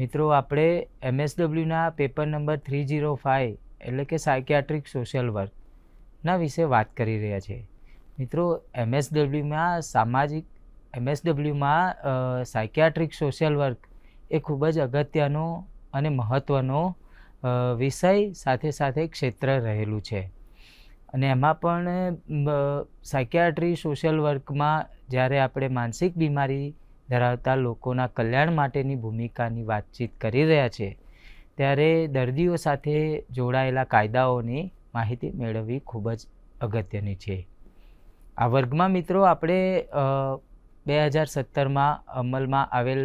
મિત્રો આપણે એમએસડબલ્યુના paper number three zero five એટલે કે સાયકિયાટ્રિક સોશિયલ વર્કના વિશે વાત કરી રહ્યા છીએ મિત્રો એમએસડબલ્યુમાં સામાજિક એમએસડબલ્યુમાં સાયકિયાટ્રિક સોશિયલ વર્ક એ ખૂબ જ અગત્યનો અને મહત્ત્વનો વિષય સાથે સાથે ક્ષેત્ર રહેલું છે અને એમાં પણ સાયકિયાટ્રી સોશિયલ વર્કમાં જ્યારે આપણે માનસિક બીમારી ધરાવતા લોકોના કલ્યાણ માટેની ભૂમિકાની વાતચીત કરી રહ્યા છે ત્યારે દર્દીઓ સાથે જોડાયેલા કાયદાઓની માહિતી મેળવવી ખૂબ જ અગત્યની છે આ વર્ગમાં મિત્રો આપણે બે હજાર સત્તરમાં અમલમાં આવેલ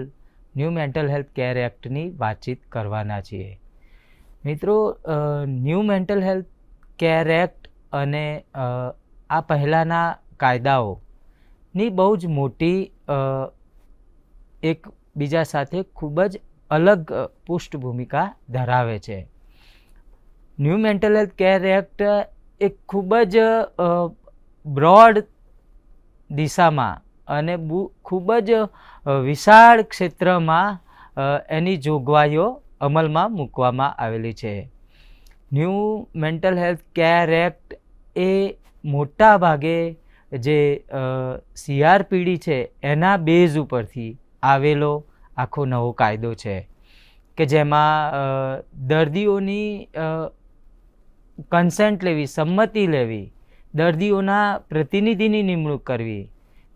ન્યૂ મેન્ટલ હેલ્થ કેર એક્ટની વાતચીત કરવાના છીએ મિત્રો new mental health care act અને આ પહેલાંના કાયદાઓની બહુ જ મોટી એકબીજા સાથે ખૂબ જ અલગ પુષ્ટ ભૂમિકા ધરાવે છે new mental health care act એક ખૂબ જ બ્રોડ દિશામાં અને ખૂબ જ વિશાળ ક્ષેત્રમાં એની જોગવાઈઓ અમલમાં મૂકવામાં આવેલી છે new mental health care act એ મોટા ભાગે જે સીઆરપીડી છે એના બેઝ ઉપરથી આવેલો આખો નવો કાયદો છે કે જેમાં દર્દીઓની કન્સેન્ટ લેવી સંમતિ લેવી દર્દીઓના પ્રતિનિધિની નિમણૂક કરવી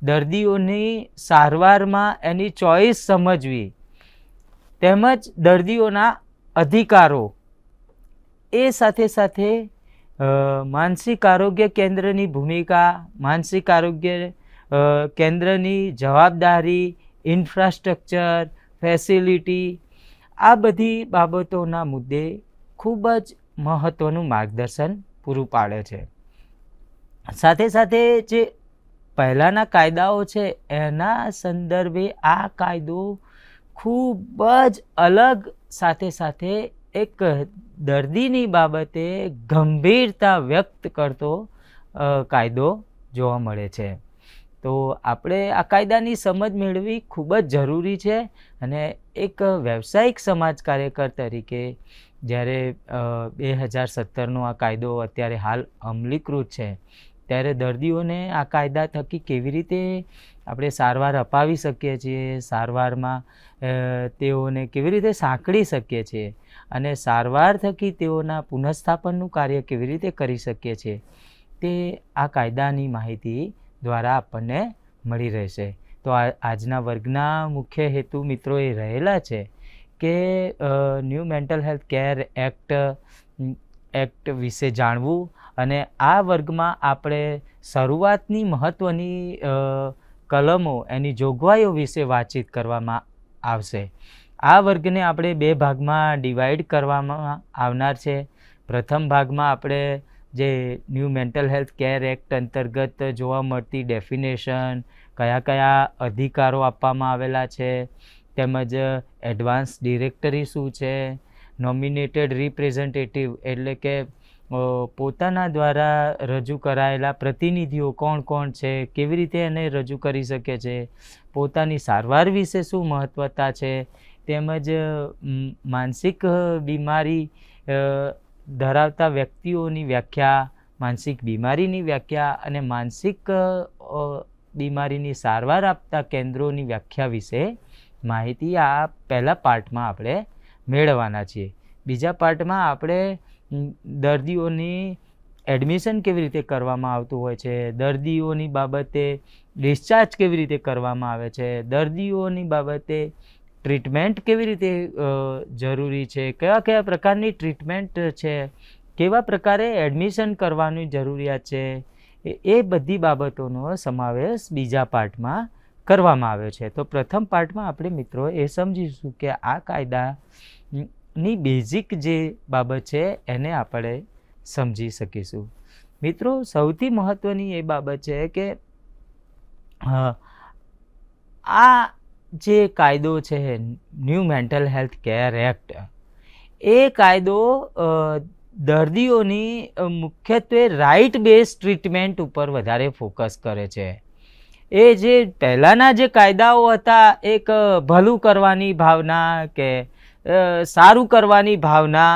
દર્દીઓની સારવારમાં એની ચોઈસ સમજવી તેમજ દર્દીઓના અધિકારો એ સાથે સાથે માનસિક આરોગ્ય કેન્દ્રની ભૂમિકા માનસિક આરોગ્ય કેન્દ્રની જવાબદારી ઇન્ફ્રાસ્ટ્રક્ચર ફેસિલિટી આ બધી બાબતોના મુદ્દે ખૂબ જ મહત્ત્વનું માર્ગદર્શન પૂરું પાડે છે સાથે સાથે જે પહેલાંના કાયદાઓ છે એના સંદર્ભે આ કાયદો ખૂબ જ અલગ સાથે સાથે એક દર્દીની બાબતે ગંભીરતા વ્યક્ત કરતો કાયદો જોવા મળે છે તો આપણે આ કાયદાની સમજ મેળવી ખૂબ જ જરૂરી છે અને એક વ્યવસાયિક સમાજ કાર્યકર તરીકે જ્યારે બે હજાર સત્તરનો આ કાયદો અત્યારે હાલ અમલીકૃત છે ત્યારે દર્દીઓને આ કાયદા થકી કેવી રીતે આપણે સારવાર અપાવી શકીએ છીએ સારવારમાં તેઓને કેવી રીતે સાંકળી શકીએ છીએ અને સારવાર થકી તેઓના પુનઃસ્થાપનનું કાર્ય કેવી રીતે કરી શકીએ છીએ તે આ કાયદાની માહિતી દ્વારા આપણને મળી રહેશે તો આજના વર્ગના મુખ્ય હેતુ મિત્રો એ રહેલા છે કે new mental health care act act વિશે જાણવું અને આ વર્ગમાં આપણે શરૂઆતની મહત્ત્વની કલમો એની જોગવાઈઓ વિશે વાતચીત કરવામાં આવશે આ વર્ગને આપણે બે ભાગમાં ડિવાઈડ કરવામાં આવનાર છે પ્રથમ ભાગમાં આપણે જે new mental health care act અંતર્ગત જોવા મળતી ડેફિનેશન કયા કયા અધિકારો આપવામાં આવેલા છે તેમજ એડવાન્સ ડિરેક્ટરી શું છે નોમિનેટેડ રિપ્રેઝેન્ટેટિવ એટલે કે પોતાના દ્વારા રજૂ કરાયેલા પ્રતિનિધિઓ કોણ કોણ છે કેવી રીતે એને રજૂ કરી શકે છે પોતાની સારવાર વિશે શું મહત્ત્વતા છે તેમજ માનસિક બીમારી ધરાવતા વ્યક્તિઓની વ્યાખ્યા માનસિક બીમારીની વ્યાખ્યા અને માનસિક બીમારીની સારવાર આપતા કેન્દ્રોની વ્યાખ્યા વિશે માહિતી આ પહેલા પાર્ટમાં આપણે મેળવવાના છીએ બીજા પાર્ટમાં આપણે દર્દીઓની એડમિશન કેવી રીતે કરવામાં આવતું હોય છે દર્દીઓની બાબતે ડિસ્ચાર્જ કેવી રીતે કરવામાં આવે છે દર્દીઓની બાબતે ટ્રીટમેન્ટ કેવી રીતે જરૂરી છે કયા કયા પ્રકારની ટ્રીટમેન્ટ છે કેવા પ્રકારે એડમિશન કરવાની જરૂરિયાત છે એ બધી બાબતોનો સમાવેશ બીજા પાર્ટમાં કરવામાં આવ્યો છે તો પ્રથમ પાર્ટમાં આપણે મિત્રો એ સમજીશું કે આ કાયદાની બેઝિક જે બાબત છે એને આપણે સમજી શકીશું મિત્રો સૌથી મહત્ત્વની એ બાબત છે કે આ જે કાયદો છે new mental health care act એ કાયદો દર્દીઓની મુખ્યત્વે રાઇટ બેઝ ટ્રીટમેન્ટ ઉપર વધારે ફોકસ કરે છે એ જે પહેલાંના જે કાયદાઓ હતા એક ભલું કરવાની ભાવના કે સારું કરવાની ભાવના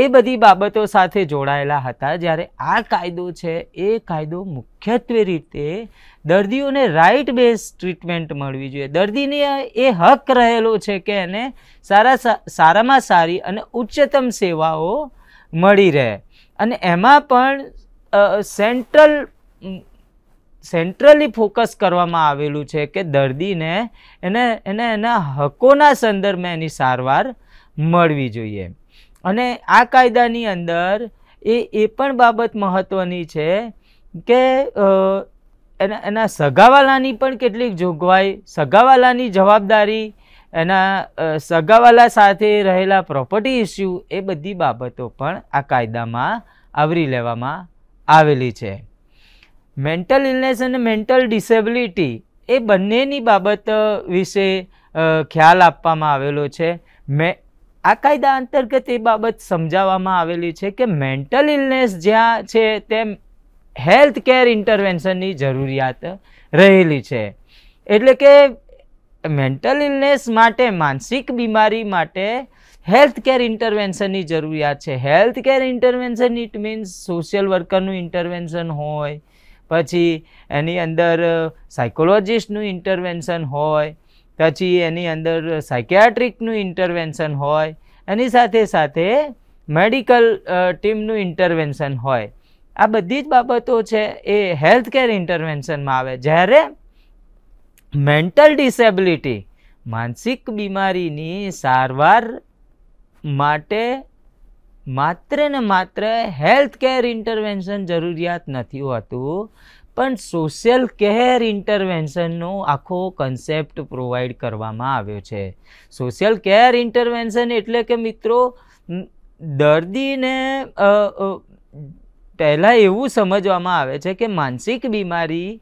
એ બધી બાબતો સાથે જોડાયેલા હતા જ્યારે આ કાયદો છે એ કાયદો મુખ્યત્વે રીતે દર્દીઓને રાઇટ બેઝ ટ્રીટમેન્ટ મળવી જોઈએ દર્દીને એ હક રહેલો છે કે એને સારા સારામાં સારી અને ઉચ્ચતમ સેવાઓ મળી રહે અને એમાં પણ સેન્ટ્રલ સેન્ટ્રલી ફોકસ કરવામાં આવેલું છે કે દર્દીને એને એને એના હકોના સંદર્ભમાં એની સારવાર મળવી જોઈએ અને આ કાયદાની અંદર એ એ પણ બાબત મહત્ત્વની છે કે એના એના સગાવાલાની પણ કેટલીક જોગવાઈ સગાવાલાની જવાબદારી એના સગાવાલા સાથે રહેલા પ્રોપર્ટી ઇસ્યુ એ બધી બાબતો પણ આ કાયદામાં આવરી લેવામાં આવેલી છે મેન્ટલ ઇલનેસ અને મેન્ટલ ડિસેબિલિટી એ બંનેની બાબત વિશે ખ્યાલ આપવામાં આવેલો છે મેં આ કાયદા અંતર્ગત એ બાબત સમજાવવામાં આવેલી છે કે મેન્ટલ ઇલનેસ જ્યાં છે તેમ હેલ્થ કેર ઇન્ટરવેન્શનની જરૂરિયાત રહેલી છે એટલે કે મેન્ટલ ઇલનેસ માટે માનસિક બીમારી માટે હેલ્થ કેર ઇન્ટરવેન્શનની જરૂરિયાત છે health care intervention it means social વર્કરનું ઇન્ટરવેન્શન હોય પછી એની અંદર સાયકોલોજિસ્ટનું ઇન્ટરવેન્શન હોય પછી એની અંદર સાયકિયાટ્રિકનું ઇન્ટરવેન્શન હોય એની સાથે સાથે મેડિકલ ટીમનું ઇન્ટરવેન્શન હોય આ બધી જ બાબતો છે એ હેલ્થ કેર ઇન્ટરવેન્શનમાં આવે જ્યારે મેન્ટલ ડિસેબિલિટી માનસિક બીમારીની સારવાર માટે માત્ર ને માત્ર હેલ્થ કેર ઇન્ટરવેન્શન જરૂરિયાત નથી હોતું પણ સોશિયલ કેર ઇન્ટરવેન્શનનો આખો કન્સેપ્ટ પ્રોવાઈડ કરવામાં આવ્યો છે સોશિયલ કેર ઇન્ટરવેન્શન એટલે કે મિત્રો દર્દીને પહેલાં એવું સમજવામાં આવે છે કે માનસિક બીમારી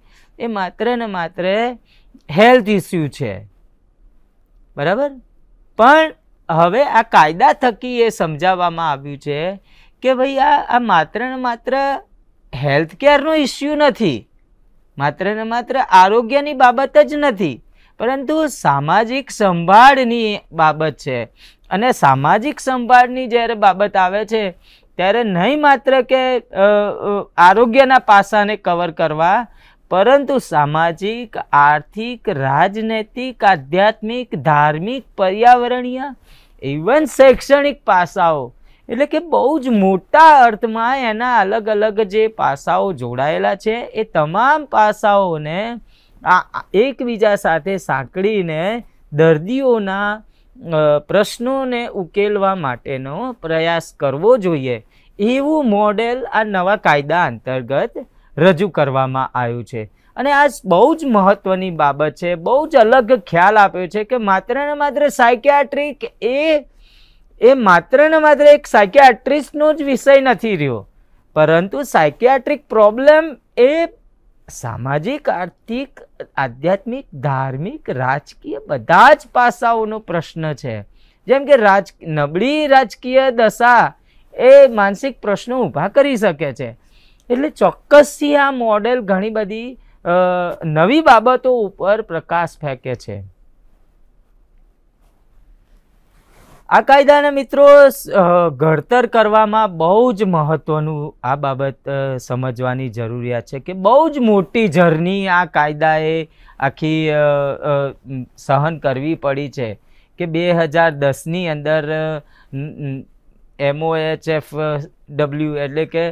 એ માત્ર ને માત્ર હેલ્થ ઇસ્યુ છે બરાબર પણ હવે આ કાયદા થકી એ સમજાવવામાં આવ્યું છે કે ભાઈ આ આ માત્ર ને માત્ર હેલ્થ કેરનો ઇસ્યુ નથી માત્ર ને માત્ર આરોગ્યની બાબત જ નથી પરંતુ સામાજિક સંભાળની બાબત છે અને સામાજિક સંભાળની જ્યારે બાબત આવે છે ત્યારે નહીં માત્ર કે આરોગ્યના પાસાને કવર કરવા પરંતુ સામાજિક આર્થિક રાજનૈતિક આધ્યાત્મિક ધાર્મિક પર્યાવરણીય ઇવન શૈક્ષણિક પાસાઓ એટલે કે બહુ જ મોટા અર્થમાં એના અલગ અલગ જે પાસાઓ જોડાયેલા છે એ તમામ પાસાઓને આ એકબીજા સાથે સાંકળીને દર્દીઓના પ્રશ્નોને ઉકેલવા માટેનો પ્રયાસ કરવો જોઈએ એવું મોડેલ આ નવા કાયદા અંતર્ગત રજૂ કરવામાં આવ્યું છે અને આ બહુ જ મહત્વની બાબત છે બહુ જ અલગ ખ્યાલ આપ્યો છે કે માત્ર ને માત્ર સાયકિયાટ્રિક એ એ માત્ર ને માત્ર એક સાયકિયાટ્રિસ્ટનો જ વિષય નથી રહ્યો પરંતુ સાયકિયાટ્રિક પ્રોબ્લેમ એ સામાજિક આર્થિક આધ્યાત્મિક ધાર્મિક રાજકીય બધા જ પાસાઓનો પ્રશ્ન છે જેમ કે રાજ નબળી રાજકીય દશા એ માનસિક પ્રશ્નો ઊભા કરી શકે છે એટલે ચોક્કસથી આ મોડેલ ઘણી બધી નવી બાબતો ઉપર પ્રકાશ ફેંકે છે આ કાયદાના મિત્રો ઘડતર કરવામાં બહુ જ મહત્ત્વનું આ બાબત સમજવાની જરૂરિયાત છે કે બહુ જ મોટી જર્ની આ કાયદાએ આખી સહન કરવી પડી છે કે બે હજાર દસની અંદર એમઓએચએફ ડબલ્યુ એટલે કે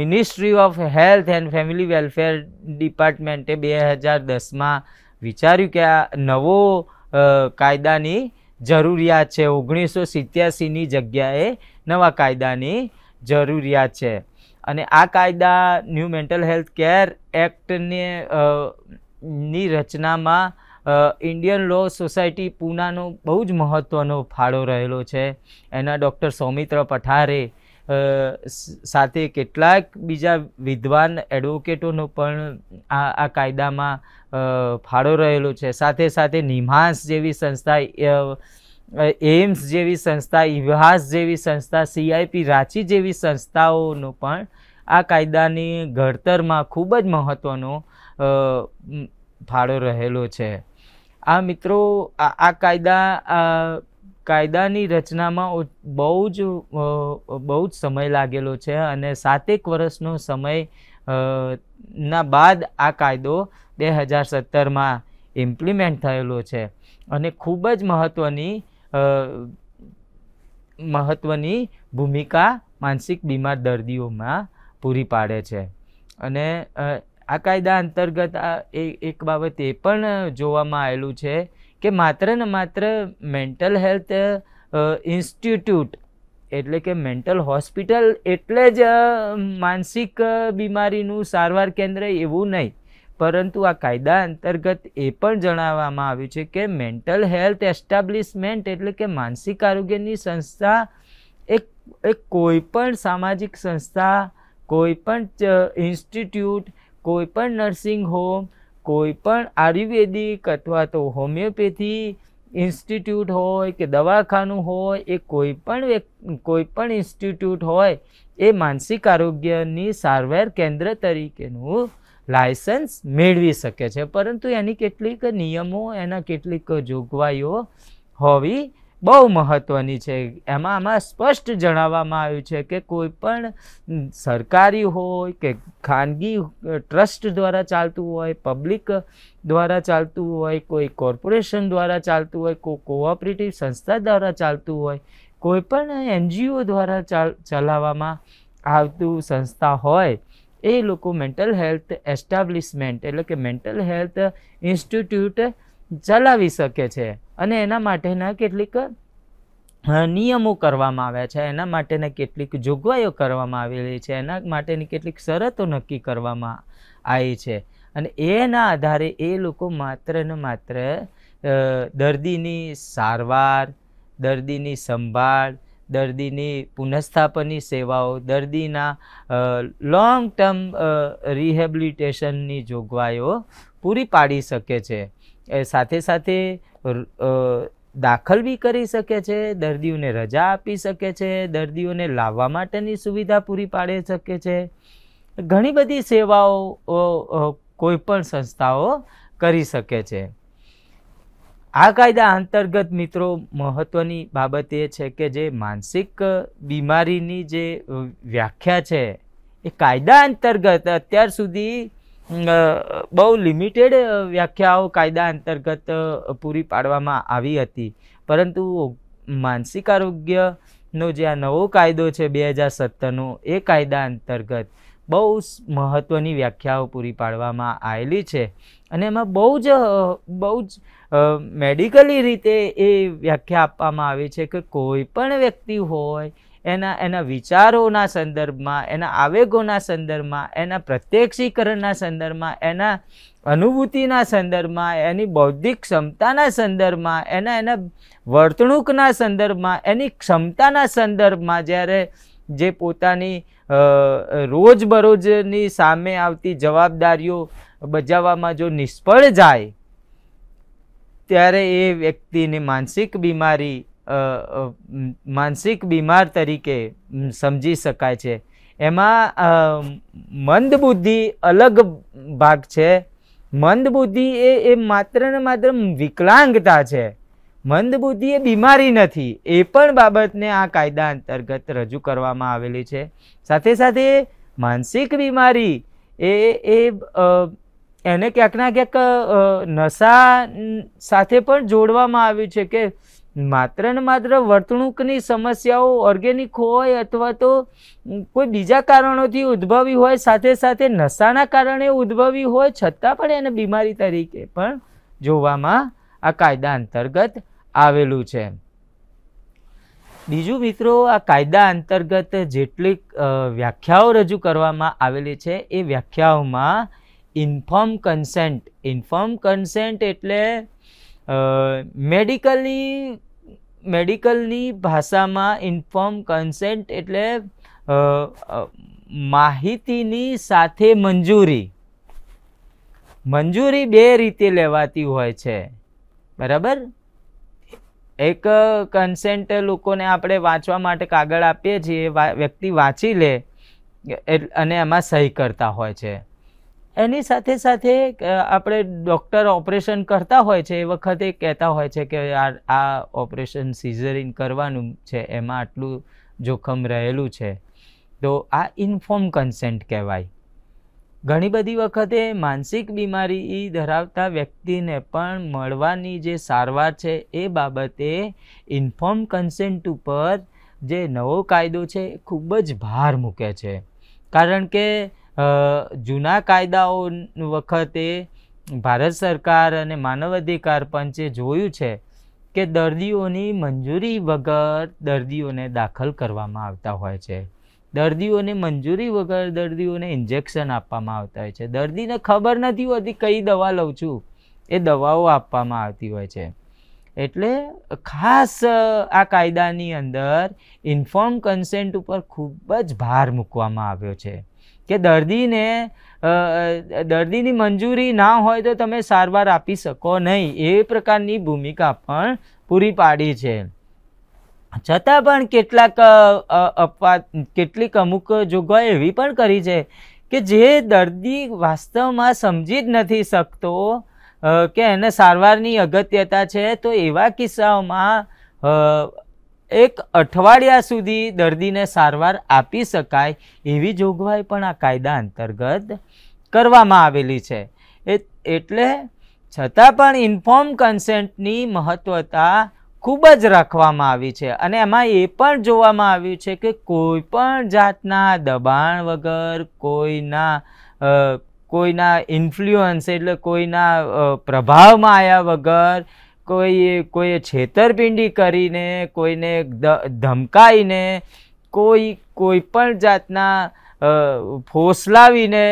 ministry of health and family welfare ડિપાર્ટમેન્ટે બે હજાર દસમાં વિચાર્યું કે આ નવો કાયદાની જરૂરિયાત છે ઓગણીસો સિત્યાસીની જગ્યાએ નવા કાયદાની જરૂરિયાત છે અને આ કાયદા ન્યૂ મેન્ટલ હેલ્થ કેર એક્ટને ની રચનામાં ઇન્ડિયન લો સોસાયટી પૂનાનો બહુ જ મહત્ત્વનો ફાળો રહેલો છે એના ડૉક્ટર સૌમિત્ર પઠારે સાથે કેટલાક બીજા વિદ્વાન એડવોકેટોનો પણ આ આ કાયદામાં ફાળો રહેલો છે સાથે સાથે નિમાસ જેવી સંસ્થા એમ્સ જેવી સંસ્થા ઇવાસ જેવી સંસ્થા સીઆઈપી રાંચી જેવી સંસ્થાઓનો પણ આ કાયદાની ઘડતરમાં ખૂબ જ મહત્ત્વનો ફાળો રહેલો છે આ મિત્રો આ કાયદા કાયદાની રચનામાં બહુ જ બહુ જ સમય લાગેલો છે અને સાતેક વર્ષનો સમય ના બાદ આ કાયદો બે હજાર સત્તરમાં ઇમ્પ્લિમેન્ટ થયેલો છે અને ખૂબ જ મહત્ત્વની મહત્ત્વની ભૂમિકા માનસિક બીમાર દર્દીઓમાં પૂરી પાડે છે અને આ કાયદા અંતર્ગત આ એક બાબત એ પણ જોવામાં આવેલું છે કે માત્ર ને માત્ર મેન્ટલ હેલ્થ ઇન્સ્ટિટ્યૂટ એટલે કે મેન્ટલ હોસ્પિટલ એટલે જ માનસિક બીમારીનું સારવાર કેન્દ્ર એવું નહીં પરંતુ આ કાયદા અંતર્ગત એ પણ જણાવવામાં આવ્યું છે કે મેન્ટલ હેલ્થ એસ્ટાબ્લિશમેન્ટ એટલે કે માનસિક આરોગ્યની સંસ્થા એક એક કોઈપણ સામાજિક સંસ્થા કોઈપણ ઇન્સ્ટિટ્યૂટ કોઈ પણ નર્સિંગ હોમ કોઈ પણ આયુર્વેદિક અથવા તો હોમિયોપેથી ઇન્સ્ટિટ્યૂટ હોય કે દવાખાનું હોય એ કોઈ પણ કોઈ પણ ઇન્સ્ટિટ્યૂટ હોય એ માનસિક આરોગ્યની સારવાર કેન્દ્ર તરીકેનું લાયસન્સ મેળવી શકે છે પરંતુ એની કેટલીક નિયમો એના કેટલીક જોગવાઈઓ હોવી બહુ મહત્ત્વની છે એમાં આમાં સ્પષ્ટ જણાવવામાં આવ્યું છે કે કોઈ પણ સરકારી હોય કે ખાનગી ટ્રસ્ટ દ્વારા ચાલતું હોય પબ્લિક દ્વારા ચાલતું હોય કોઈ કોર્પોરેશન દ્વારા ચાલતું હોય કોઈ કોઓપરેટિવ સંસ્થા દ્વારા ચાલતું હોય કોઈ પણ એનજીઓ દ્વારા ચાલ ચલાવવામાં આવતું સંસ્થા હોય એ લોકો મેન્ટલ હેલ્થ એસ્ટાબ્લિશમેન્ટ એટલે કે મેન્ટલ હેલ્થ ઇન્સ્ટિટ્યૂટ ચલાવી શકે છે અને એના માટેના કેટલીક નિયમો કરવામાં આવ્યા છે એના માટેના કેટલીક જોગવાઈઓ કરવામાં આવેલી છે એના માટેની કેટલીક શરતો નક્કી કરવામાં આવી છે અને એના આધારે એ લોકો માત્ર ને માત્ર દર્દીની સારવાર દર્દીની સંભાળ દર્દીની પુનઃસ્થાપનની સેવાઓ દર્દીના લોંગ ટર્મ રિહેબિલિટેશનની જોગવાઈઓ પૂરી પાડી શકે છે સાથે સાથે દાખલ બી કરી શકે છે દર્દીઓને રજા આપી શકે છે દર્દીઓને લાવવા માટેની સુવિધા પૂરી પાડી શકે છે ઘણી બધી સેવાઓ કોઈ પણ સંસ્થાઓ કરી શકે છે આ કાયદા અંતર્ગત મિત્રો મહત્ત્વની બાબત એ છે કે જે માનસિક બીમારીની જે વ્યાખ્યા છે એ કાયદા અંતર્ગત અત્યાર સુધી બહુ લિમિટેડ વ્યાખ્યાઓ કાયદા અંતર્ગત પૂરી પાડવામાં આવી હતી પરંતુ માનસિક આરોગ્યનો જે આ નવો કાયદો છે બે હજાર સત્તરનો એ કાયદા અંતર્ગત બહુ મહત્ત્વની વ્યાખ્યાઓ પૂરી પાડવામાં આવેલી છે અને એમાં બહુ જ બહુ જ મેડિકલી રીતે એ વ્યાખ્યા આપવામાં આવી છે કે કોઈ પણ વ્યક્તિ હોય એના એના વિચારોના સંદર્ભમાં એના આવેગોના સંદર્ભમાં એના પ્રત્યક્ષીકરણના સંદર્ભમાં એના અનુભૂતિના સંદર્ભમાં એની બૌદ્ધિક ક્ષમતાના સંદર્ભમાં એના એના વર્તણૂકના સંદર્ભમાં એની ક્ષમતાના સંદર્ભમાં જ્યારે જે પોતાની રોજબરોજની સામે આવતી જવાબદારીઓ બજાવવામાં જો નિષ્ફળ જાય ત્યારે એ વ્યક્તિને માનસિક બીમારી માનસિક બીમાર તરીકે સમજી શકાય છે એમાં મંદબુદ્ધિ અલગ ભાગ છે મંદબુદ્ધિ એ એ માત્રને માત્ર વિકલાંગતા છે મંદબુદ્ધિ એ બીમારી નથી એ પણ બાબતને આ કાયદા અંતર્ગત રજૂ કરવામાં આવેલી છે સાથે સાથે માનસિક બીમારી એ એ એને ક્યાંક ના ક્યાંક નશા સાથે પણ જોડવામાં આવ્યું છે કે માત્ર ને માત્ર વર્તણૂકની સમસ્યાઓ ઓર્ગેનિક હોય અથવા તો કોઈ બીજા કારણોથી ઉદ્ભવી હોય સાથે સાથે નશાના કારણે ઉદ્ભવી હોય છતાં પણ એને બીમારી તરીકે પણ જોવામાં આ કાયદા અંતર્ગત આવેલું છે બીજું મિત્રો આ કાયદા અંતર્ગત જેટલી વ્યાખ્યાઓ રજૂ કરવામાં આવેલી છે એ વ્યાખ્યાઓમાં ઇન્ફોર્મ કન્સેન્ટ ઇન્ફોર્મ કન્સેન્ટ એટલે મેડિકલની મેડિકલની ભાષામાં ઇન્ફોર્મ કન્સેન્ટ એટલે માહિતીની સાથે મંજૂરી મંજૂરી બે રીતે લેવાતી હોય છે બરાબર એક કન્સેન્ટ લોકોને આપણે વાંચવા માટે કાગળ આપીએ છીએ વ્યક્તિ વાંચી લે અને એમાં સહી કરતા હોય છે એની સાથે સાથે આપણે ડૉક્ટર ઓપરેશન કરતા હોય છે એ વખતે કહેતા હોય છે કે આ આ ઓપરેશન સિઝરીન કરવાનું છે એમાં આટલું જોખમ રહેલું છે તો આ ઇન્ફોર્મ કન્સેન્ટ કહેવાય ઘણી બધી વખતે માનસિક બીમારી ધરાવતા વ્યક્તિને પણ મળવાની જે સારવાર છે એ બાબતે ઇન્ફોર્મ કન્સેન્ટ ઉપર જે નવો કાયદો છે એ ખૂબ જ ભાર મૂકે છે કારણ કે જૂના કાયદાઓ વખતે ભારત સરકાર અને માનવ અધિકાર પંચે જોયું છે કે દર્દીઓની મંજૂરી વગર દર્દીઓને દાખલ કરવામાં આવતા હોય છે દર્દીઓને મંજૂરી વગર દર્દીઓને ઇન્જેક્શન આપવામાં આવતા હોય છે દર્દીને ખબર નથી હોતી કઈ દવા લઉં છું એ દવાઓ આપવામાં આવતી હોય છે એટલે ખાસ આ કાયદાની અંદર ઇન્ફોર્મ કન્સેન્ટ ઉપર ખૂબ જ ભાર મૂકવામાં આવ્યો છે કે દર્દીને દર્દીની મંજૂરી ના હોય તો તમે સારવાર આપી શકો નહીં એ પ્રકારની ભૂમિકા પણ પૂરી પાડી છે છતાં પણ કેટલાક અપવાદ કેટલીક અમુક જોગવાઈ એવી પણ કરી છે કે જે દર્દી વાસ્તવમાં સમજી જ નથી શકતો કે એને સારવારની અગત્યતા છે તો એવા કિસ્સાઓમાં એક અઠવાડિયા સુધી દર્દીને સારવાર આપી શકાય એવી જોગવાઈ પણ આ કાયદા અંતર્ગત કરવામાં આવેલી છે એ એટલે છતાં પણ ઇન્ફોર્મ કન્સેન્ટની મહત્ત્વતા ખૂબ જ રાખવામાં આવી છે અને એમાં એ પણ જોવામાં આવ્યું છે કે કોઈ પણ જાતના દબાણ વગર કોઈના કોઈના ઇન્ફ્લુઅન્સ એટલે કોઈના પ્રભાવમાં આવ્યા વગર કોઈ કોઈએ છેતરપિંડી કરીને કોઈને ધમકાઈને કોઈ કોઈ પણ જાતના ફોસલાવીને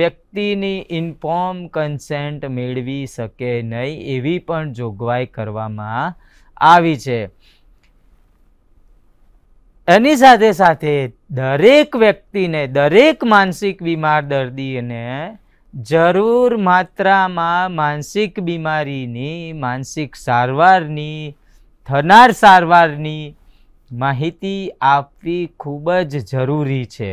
વ્યક્તિની ઇન્ફોર્મ કન્સેન્ટ મેળવી શકે નહીં એવી પણ જોગવાઈ કરવામાં આવી છે એની સાથે સાથે દરેક વ્યક્તિને દરેક માનસિક બીમાર દર્દીને જરૂર માત્રામાં માનસિક બીમારીની માનસિક સારવારની થનાર સારવારની માહિતી આપવી ખૂબ જ જરૂરી છે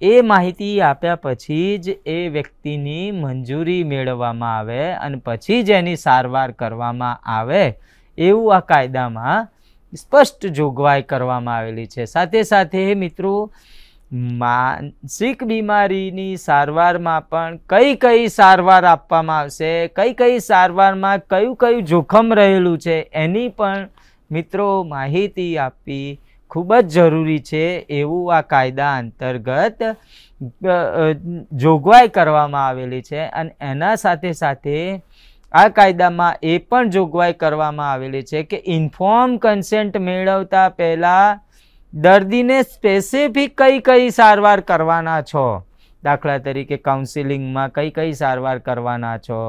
એ માહિતી આપ્યા પછી જ એ વ્યક્તિની મંજૂરી મેળવવામાં આવે અને પછી જ એની સારવાર કરવામાં આવે એવું આ કાયદામાં સ્પષ્ટ જોગવાઈ કરવામાં આવેલી છે સાથે સાથે મિત્રો માનસિક બીમારીની સારવારમાં પણ કઈ કઈ સારવાર આપવામાં આવશે કઈ કઈ સારવારમાં કયું કયું જોખમ રહેલું છે એની પણ મિત્રો માહિતી આપવી ખૂબ જ જરૂરી છે એવું આ કાયદા અંતર્ગત જોગવાઈ કરવામાં આવેલી છે અને એના સાથે સાથે આ કાયદામાં એ પણ જોગવાઈ કરવામાં આવેલી છે કે ઇન્ફોર્મ કન્સેન્ટ મેળવતા પહેલાં દર્દીને સ્પેસિફિક કઈ કઈ સારવાર કરવાના છો દાખલા તરીકે કાઉન્સિલિંગમાં કઈ કઈ સારવાર કરવાના છો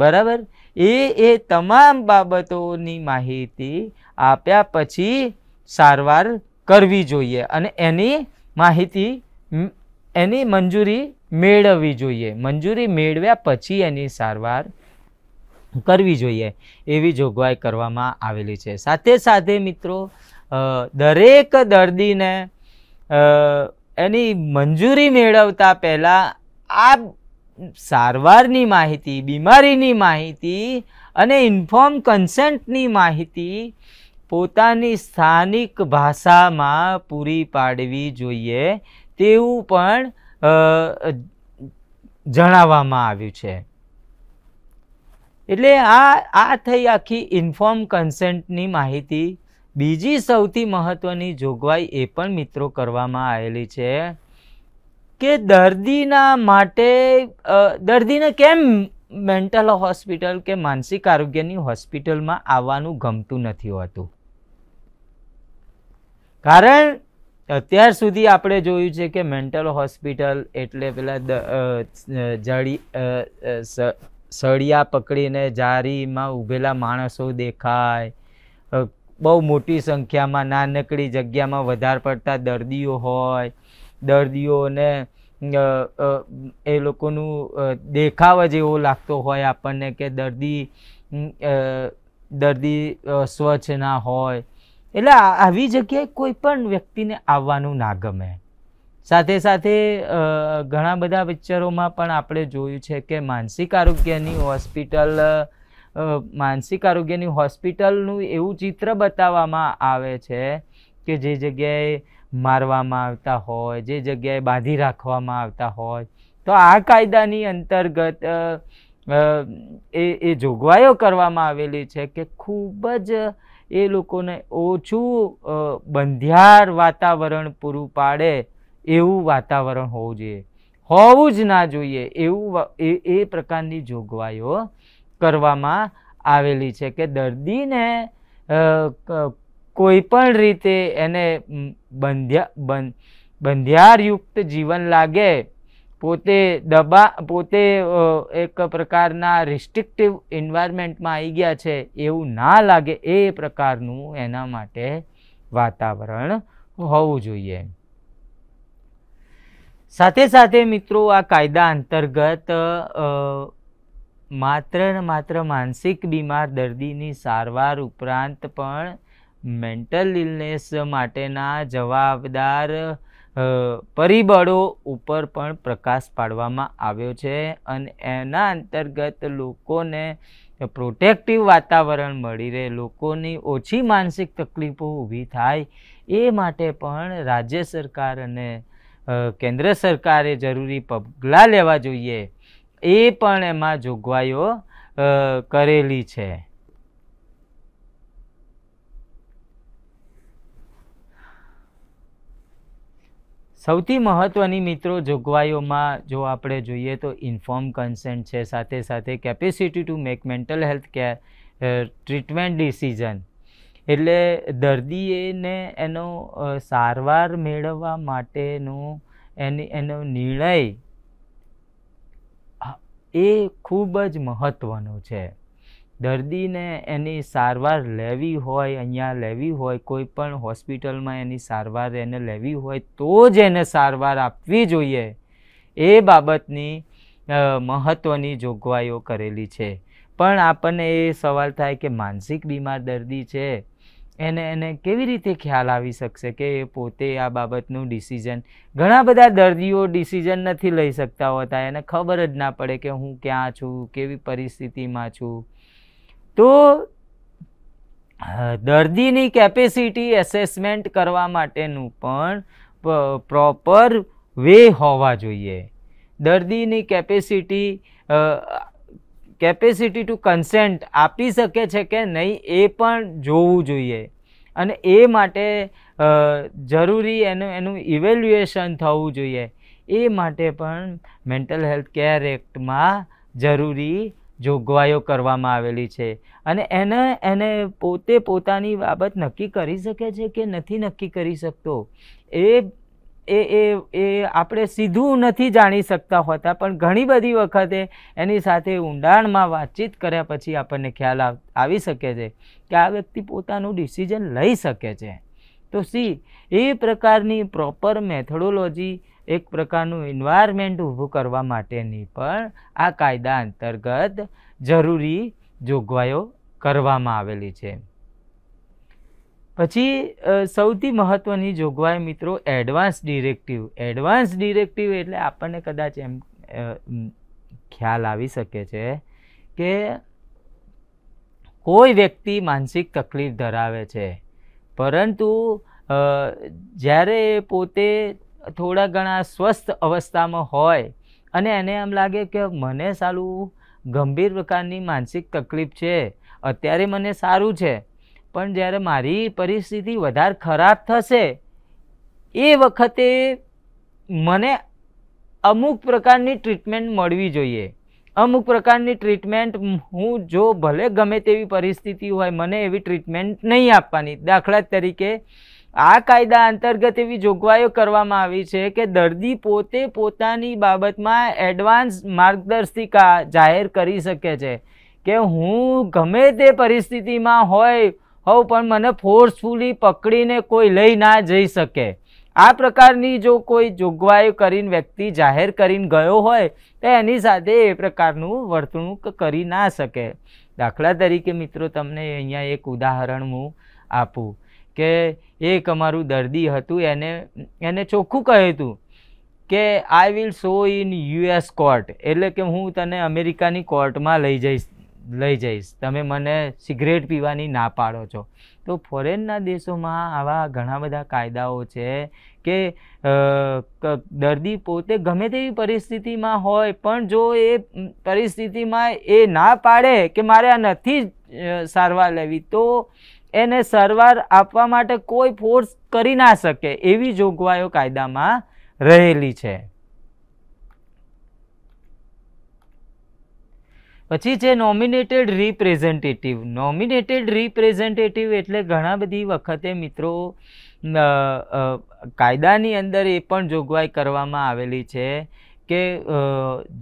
બરાબર એ એ તમામ બાબતોની માહિતી આપ્યા પછી સારવાર કરવી જોઈએ અને એની માહિતી એની મંજૂરી મેળવવી જોઈએ મંજૂરી મેળવ્યા પછી એની સારવાર કરવી જોઈએ એવી જોગવાઈ કરવામાં આવેલી છે સાથે સાથે મિત્રો દરેક દર્દીને એની મંજૂરી મેળવતા પહેલાં આ સારવારની માહિતી બીમારીની માહિતી અને ઇન્ફોર્મ કન્સેન્ટની માહિતી પોતાની સ્થાનિક ભાષામાં પૂરી પાડવી જોઈએ તેવું પણ જણાવવામાં આવ્યું છે એટલે આ આ થઈ આખી ઇન્ફોર્મ કન્સેન્ટની માહિતી બીજી સૌથી મહત્વની જોગવાઈ એ પણ મિત્રો કરવામાં આવેલી છે કે દર્દીના માટે દર્દીને કેમ મેન્ટલ હોસ્પિટલ કે માનસિક આરોગ્યની હોસ્પિટલમાં આવવાનું ગમતું નથી હોતું કારણ અત્યાર સુધી આપણે જોયું છે કે મેન્ટલ હોસ્પિટલ એટલે પેલા જડી સળિયા પકડીને જારીમાં ઊભેલા માણસો દેખાય બહુ મોટી સંખ્યામાં નાનકડી જગ્યામાં વધારે પડતા દર્દીઓ હોય દર્દીઓને એ લોકોનું દેખાવ જ એવો લાગતો હોય આપણને કે દર્દી દર્દી સ્વચ્છ ના હોય એટલે આવી જગ્યાએ કોઈ પણ વ્યક્તિને આવવાનું ના ગમે સાથે સાથે ઘણા બધા પિક્ચરોમાં પણ આપણે જોયું છે કે માનસિક આરોગ્યની હોસ્પિટલ માનસિક આરોગ્યની હોસ્પિટલનું એવું ચિત્ર બતાવવામાં આવે છે કે જે જગ્યાએ મારવામાં આવતા હોય જે જગ્યાએ બાંધી રાખવામાં આવતા હોય તો આ કાયદાની અંતર્ગત એ એ જોગવાઈઓ કરવામાં આવેલી છે કે ખૂબ જ એ લોકોને ઓછું બંધિયાર વાતાવરણ પૂરું પાડે એવું વાતાવરણ હોવું જોઈએ હોવું જ ના જોઈએ એવું એ પ્રકારની જોગવાઈઓ કરવામાં આવેલી છે કે દર્દીને કોઈ પણ રીતે એને બંધ્યા બંધિયારયુક્ત જીવન લાગે પોતે દબા પોતે એક પ્રકારના રિસ્ટ્રિક્ટિવ એન્વાયરમેન્ટમાં આવી ગયા છે એવું ના લાગે એ પ્રકારનું એના માટે વાતાવરણ હોવું જોઈએ સાથે સાથે મિત્રો આ કાયદા અંતર્ગત માત્ર ને માત્ર માનસિક બીમાર દર્દીની સારવાર ઉપરાંત પણ મેન્ટલ ઇલનેસ માટેના જવાબદાર પરિબળો ઉપર પણ પ્રકાશ પાડવામાં આવ્યો છે અને એના અંતર્ગત લોકોને પ્રોટેક્ટિવ વાતાવરણ મળી રહે લોકોની ઓછી માનસિક તકલીફો ઊભી થાય એ માટે પણ રાજ્ય સરકાર અને કેન્દ્ર સરકારે જરૂરી પગલાં લેવા જોઈએ એ પણ એમાં જોગવાઈઓ કરેલી છે સૌથી મહત્ત્વની મિત્રો જોગવાઈઓમાં જો આપણે જોઈએ તો ઇન્ફોર્મ કન્સેન્ટ છે સાથે સાથે capacity to make mental health care treatment decision એટલે દર્દીએને એનો સારવાર મેળવવા માટેનો એની એનો નિર્ણય એ ખૂબ જ મહત્ત્વનું છે દર્દીને એની સારવાર લેવી હોય અહીંયા લેવી હોય કોઈ પણ હોસ્પિટલમાં એની સારવાર એને લેવી હોય તો જ એને સારવાર આપવી જોઈએ એ બાબતની મહત્ત્વની જોગવાઈઓ કરેલી છે પણ આપણને એ સવાલ થાય કે માનસિક બીમાર દર્દી છે એને એને કેવી રીતે ખ્યાલ આવી શકશે કે એ પોતે આ બાબતનું ડિસિઝન ઘણા બધા દર્દીઓ ડિસિઝન નથી લઈ શકતા હોતા એને ખબર જ ના પડે કે હું ક્યાં છું કેવી પરિસ્થિતિમાં છું તો દર્દીની કેપેસિટી એસેસમેન્ટ કરવા માટેનું પણ પ્રોપર વે હોવા જોઈએ દર્દીની કેપેસિટી કેપેસિટી ટુ કન્સેન્ટ આપી શકે છે કે નહીં એ પણ જોવું જોઈએ અને એ માટે જરૂરી એનું એનું ઇવેલ્યુએશન થવું જોઈએ એ માટે પણ મેન્ટલ હેલ્થ કેર એક્ટમાં જરૂરી જોગવાઈઓ કરવામાં આવેલી છે અને એને એને પોતે પોતાની બાબત નક્કી કરી શકે છે કે નથી નક્કી કરી શકતો એ એ એ એ આપણે સીધું નથી જાણી શકતા હોતા પણ ઘણી બધી વખતે એની સાથે ઊંડાણમાં વાતચીત કર્યા પછી આપણને ખ્યાલ આવી શકે છે કે આ વ્યક્તિ પોતાનું ડિસિઝન લઈ શકે છે તો સી એ પ્રકારની પ્રોપર મેથડોલોજી એક પ્રકારનું એન્વાયરમેન્ટ ઊભું કરવા માટેની પણ આ કાયદા અંતર્ગત જરૂરી જોગવાઈઓ કરવામાં આવેલી છે પછી સૌથી મહત્ત્વની જોગવાઈ મિત્રો એડવાન્સ ડિરેક્ટિવ એડવાન્સ ડિરેક્ટિવ એટલે આપણને કદાચ એમ ખ્યાલ આવી શકે છે કે કોઈ વ્યક્તિ માનસિક તકલીફ ધરાવે છે પરંતુ જ્યારે એ પોતે થોડા ઘણા સ્વસ્થ અવસ્થામાં હોય અને એને એમ લાગે કે મને સારું ગંભીર પ્રકારની માનસિક તકલીફ છે અત્યારે મને સારું છે પણ જ્યારે મારી પરિસ્થિતિ વધારે ખરાબ થશે એ વખતે મને અમુક પ્રકારની ટ્રીટમેન્ટ મળવી જોઈએ અમુક પ્રકારની ટ્રીટમેન્ટ હું જો ભલે ગમે તેવી પરિસ્થિતિ હોય મને એવી ટ્રીટમેન્ટ નહીં આપવાની દાખલા તરીકે આ કાયદા અંતર્ગત એવી જોગવાઈઓ કરવામાં આવી છે કે દર્દી પોતે પોતાની બાબતમાં એડવાન્સ માર્ગદર્શિકા જાહેર કરી શકે છે કે હું ગમે તે પરિસ્થિતિમાં હોય હોઉં પણ મને ફોર્સફુલી પકડીને કોઈ લઈ ના જઈ શકે આ પ્રકારની જો કોઈ જોગવાઈ કરીને વ્યક્તિ જાહેર કરીને ગયો હોય તો એની સાથે એ પ્રકારનું વર્તણૂક કરી ના શકે દાખલા તરીકે મિત્રો તમને અહીંયા એક ઉદાહરણ હું આપું કે એક અમારું દર્દી હતું એને એને ચોખ્ખું કહેતું કે I will show in US court એટલે કે હું તને અમેરિકાની કોર્ટમાં લઈ જઈશ લઈ જઈશ તમે મને સિગરેટ પીવાની ના પાડો છો તો ફોરેનના દેશોમાં આવા ઘણા બધા કાયદાઓ છે કે દર્દી પોતે ગમે તેવી પરિસ્થિતિમાં હોય પણ જો એ પરિસ્થિતિમાં એ ના પાડે કે મારે આ નથી સારવાર લેવી તો એને સારવાર આપવા માટે કોઈ ફોર્સ કરી ના શકે એવી જોગવાઈઓ કાયદામાં રહેલી છે પછી છે નોમિનેટેડ રિપ્રેઝેન્ટેટિવ નોમિનેટેડ રિપ્રેઝેન્ટેટિવ એટલે ઘણા બધી વખતે મિત્રો કાયદાની અંદર એ પણ જોગવાઈ કરવામાં આવેલી છે કે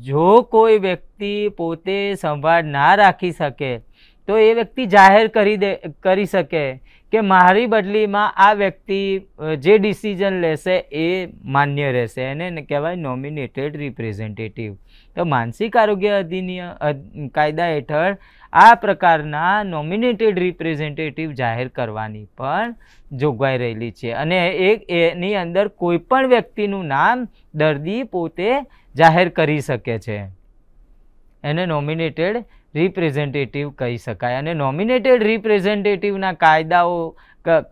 જો કોઈ વ્યક્તિ પોતે સંભાળ ના રાખી શકે તો એ વ્યક્તિ જાહેર કરી દે કરી શકે કે મારી બદલીમાં આ વ્યક્તિ જે ડિસિઝન લેશે એ માન્ય રહેશે એને કહેવાય નોમિનેટેડ રિપ્રેઝેન્ટેટિવ તો માનસિક આરોગ્ય અધિનિયમ કાયદા હેઠળ આ પ્રકારના નોમિનેટેડ રિપ્રેઝેન્ટેટિવ જાહેર કરવાની પણ જોગવાઈ રહેલી છે અને એક એની અંદર કોઈ પણ વ્યક્તિનું નામ દર્દી પોતે જાહેર કરી શકે છે એને નોમિનેટેડ રિપ્રેઝેન્ટેટિવ કહી શકાય અને નોમિનેટેડ રિપ્રેઝેન્ટેટિવના કાયદાઓ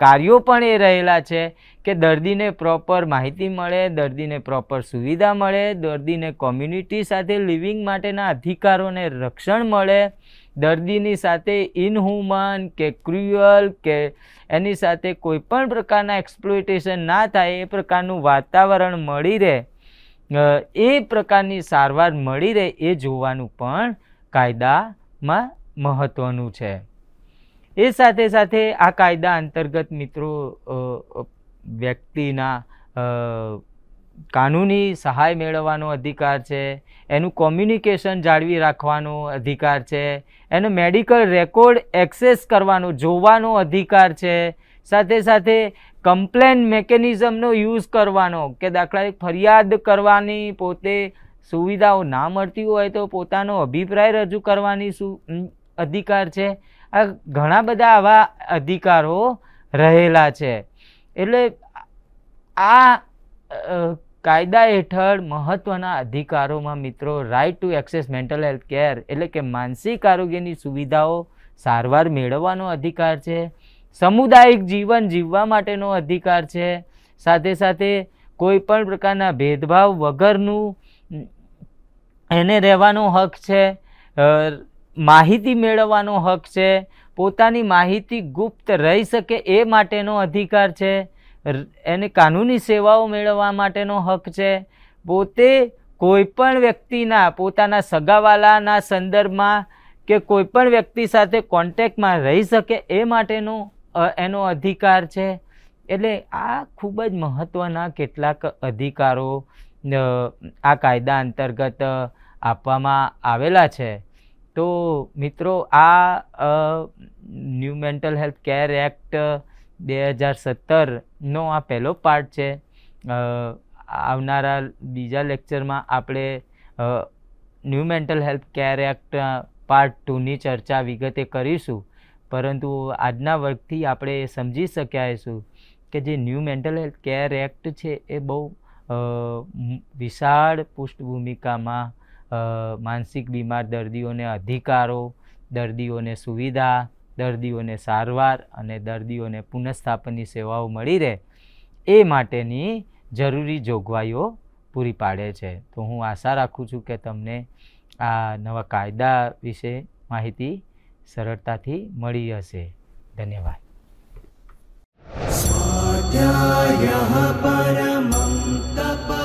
કાર્યો પણ એ રહેલા છે કે દર્દીને પ્રોપર માહિતી મળે દર્દીને પ્રોપર સુવિધા મળે દર્દીને કોમ્યુનિટી સાથે લિવિંગ માટેના અધિકારોને રક્ષણ મળે દર્દીની સાથે ઇનહ્યુમન કે ક્રુઅલ કે એની સાથે કોઈપણ પ્રકારના એક્સપ્લોઇટેશન ના થાય એ પ્રકારનું વાતાવરણ મળી રહે એ પ્રકારની સારવાર મળી રહે એ જોવાનું પણ કાયદામાં મહત્ત્વનું છે એ સાથે સાથે આ કાયદા અંતર્ગત મિત્રો વ્યક્તિના કાનૂની સહાય મેળવવાનો અધિકાર છે એનું કોમ્યુનિકેશન જાળવી રાખવાનો અધિકાર છે એનો મેડિકલ રેકોર્ડ એક્સેસ કરવાનો જોવાનો અધિકાર છે સાથે સાથે કમ્પ્લેન મેકેનિઝમનો યુઝ કરવાનો કે દાખલા ફરિયાદ કરવાની પોતે સુવિધાઓ ના મળતી હોય તો પોતાનો અભિપ્રાય રજૂ કરવાની સુ અધિકાર છે આ ઘણા બધા આવા અધિકારો રહેલા છે એટલે આ કાયદા હેઠળ મહત્ત્વના અધિકારોમાં મિત્રો right to access mental health care એટલે કે માનસિક આરોગ્યની સુવિધાઓ સારવાર મેળવવાનો અધિકાર છે સામુદાયિક જીવન જીવવા માટેનો અધિકાર છે સાથે સાથે કોઈ પણ પ્રકારના ભેદભાવ વગરનું એને રહેવાનો હક છે માહિતી મેળવવાનો હક છે પોતાની માહિતી ગુપ્ત રહી શકે એ માટેનો અધિકાર છે એને કાનૂની સેવાઓ મેળવવા માટેનો હક છે પોતે કોઈપણ વ્યક્તિના પોતાના સગાવાલાના સંદર્ભમાં કે કોઈપણ વ્યક્તિ સાથે કોન્ટેક્ટમાં રહી શકે એ માટેનો એનો અધિકાર છે એટલે આ ખૂબ જ મહત્ત્વના કેટલાક અધિકારો આ કાયદા અંતર્ગત આપવામાં આવેલા છે તો મિત્રો આ new mental health care act બે હજાર સત્તરનો આ પહેલો પાર્ટ છે આવનારા બીજા લેક્ચરમાં આપણે new mental health care act part ટુની ચર્ચા વિગતે કરીશું પરંતુ આજના વર્ગથી આપણે સમજી શક્યા છું કે જે new mental health care act છે એ બહુ વિશાળ પૃષ્ઠભૂમિકામાં માનસિક બીમાર દર્દીઓને અધિકારો દર્દીઓને સુવિધા દર્દીઓને સારવાર અને દર્દીઓને પુનઃસ્થાપનની સેવાઓ મળી રહે એ માટેની જરૂરી જોગવાઈઓ પૂરી પાડે છે તો હું આશા રાખું છું કે તમને આ નવા કાયદા વિશે માહિતી સરળતાથી મળી હશે ધન્યવાદ સ્વાધ્યાય પરમા The.